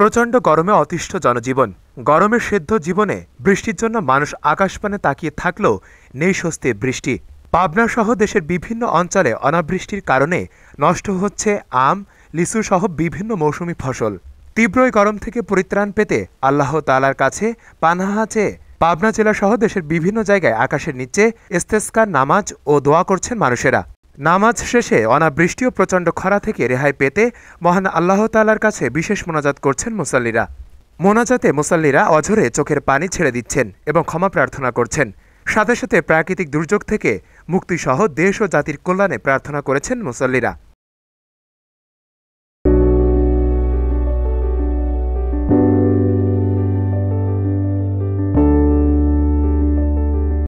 প্রচণ্ড গরমে অতিষ্ঠ জনজীবন গরমে সেদ্ধ জীবনে বৃষ্টির জন্য মানুষ আকাশপানে তাকিয়ে থাকলেও নেই স্বস্তি বৃষ্টি পাবনা সহ দেশের বিভিন্ন অঞ্চলে অনাবৃষ্টির কারণে নষ্ট হচ্ছে আম লিচু সহ বিভিন্ন মৌসুমি ফসল তীব্রই গরম থেকে পরিত্রাণ পেতে আল্লাহ তালার কাছে পানাহা চেয়ে পাবনা জেলা সহ দেশের বিভিন্ন জায়গায় আকাশের নিচে এস্তেস্কার নামাজ ও দোয়া করছেন মানুষেরা নামাজ শেষে অনাবৃষ্টি ও প্রচণ্ড খরা থেকে রেহাই পেতে মহান আল্লাহ তালার কাছে বিশেষ মোনাজাত করছেন মুসল্লিরা মোনাজাতে মুসল্লিরা অঝরে চোখের পানি ছেড়ে দিচ্ছেন এবং ক্ষমা প্রার্থনা করছেন সাথে সাথে প্রাকৃতিক দুর্যোগ থেকে মুক্তিসহ দেশ ও জাতির কল্যাণে প্রার্থনা করেছেন মুসল্লিরা